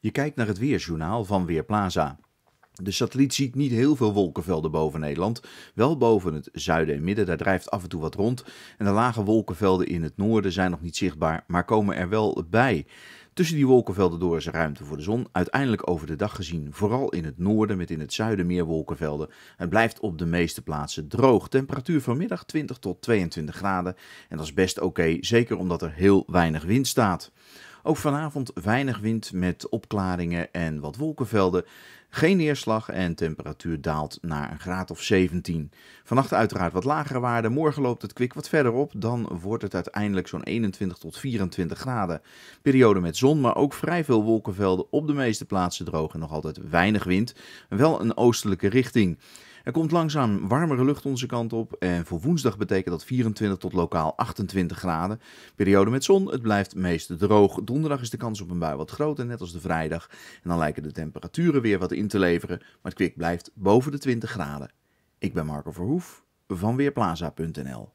Je kijkt naar het weerjournaal van Weerplaza. De satelliet ziet niet heel veel wolkenvelden boven Nederland. Wel boven het zuiden en midden, daar drijft af en toe wat rond. En de lage wolkenvelden in het noorden zijn nog niet zichtbaar, maar komen er wel bij. Tussen die wolkenvelden door is er ruimte voor de zon. Uiteindelijk over de dag gezien, vooral in het noorden met in het zuiden meer wolkenvelden. Het blijft op de meeste plaatsen droog. Temperatuur vanmiddag 20 tot 22 graden. En dat is best oké, zeker omdat er heel weinig wind staat. Ook vanavond weinig wind met opklaringen en wat wolkenvelden. Geen neerslag en temperatuur daalt naar een graad of 17. Vannacht uiteraard wat lagere waarden. Morgen loopt het kwik wat verder op. Dan wordt het uiteindelijk zo'n 21 tot 24 graden. Periode met zon, maar ook vrij veel wolkenvelden. Op de meeste plaatsen droog en nog altijd weinig wind. Wel een oostelijke richting. Er komt langzaam warmere lucht onze kant op en voor woensdag betekent dat 24 tot lokaal 28 graden. Periode met zon, het blijft meest droog. Donderdag is de kans op een bui wat groter, net als de vrijdag. En dan lijken de temperaturen weer wat in te leveren, maar het kwik blijft boven de 20 graden. Ik ben Marco Verhoef van Weerplaza.nl